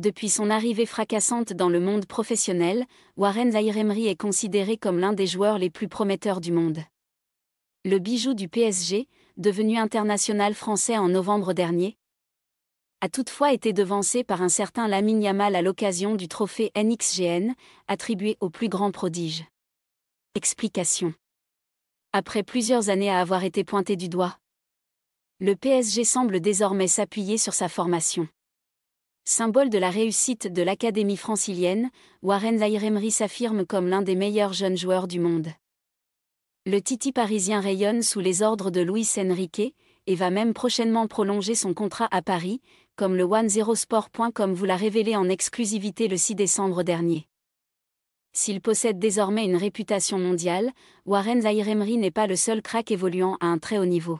Depuis son arrivée fracassante dans le monde professionnel, Warren Zairemri est considéré comme l'un des joueurs les plus prometteurs du monde. Le bijou du PSG, devenu international français en novembre dernier, a toutefois été devancé par un certain Lamine Yamal à l'occasion du trophée NXGN, attribué au plus grand prodige. Explication. Après plusieurs années à avoir été pointé du doigt, le PSG semble désormais s'appuyer sur sa formation. Symbole de la réussite de l'Académie francilienne, Warren Zairemri s'affirme comme l'un des meilleurs jeunes joueurs du monde. Le Titi parisien rayonne sous les ordres de Luis Enrique et va même prochainement prolonger son contrat à Paris, comme le 1 vous l'a révélé en exclusivité le 6 décembre dernier. S'il possède désormais une réputation mondiale, Warren zaïre n'est pas le seul crack évoluant à un très haut niveau.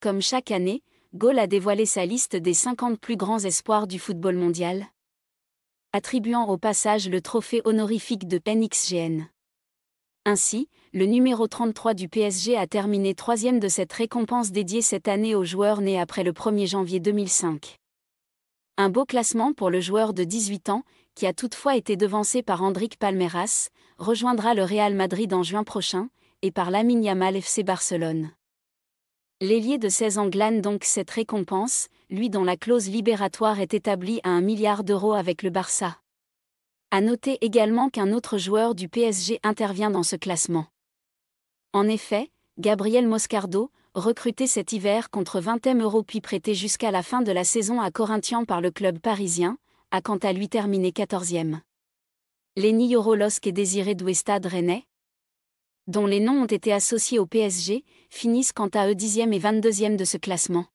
Comme chaque année, Gaulle a dévoilé sa liste des 50 plus grands espoirs du football mondial, attribuant au passage le trophée honorifique de PENXGN. Ainsi, le numéro 33 du PSG a terminé troisième de cette récompense dédiée cette année aux joueurs nés après le 1er janvier 2005. Un beau classement pour le joueur de 18 ans, qui a toutefois été devancé par Hendrik Palmeiras, rejoindra le Real Madrid en juin prochain, et par Lamine Yamal FC Barcelone. L'ailier de 16 ans donc cette récompense, lui dont la clause libératoire est établie à un milliard d'euros avec le Barça. A noter également qu'un autre joueur du PSG intervient dans ce classement. En effet, Gabriel Moscardo, recruté cet hiver contre 20 euros puis prêté jusqu'à la fin de la saison à Corinthians par le club parisien, a quant à lui terminé 14e. Lenny Jorolos et Désiré Douestad Rennais, dont les noms ont été associés au PSG, finissent quant à eux dixième et 22e de ce classement.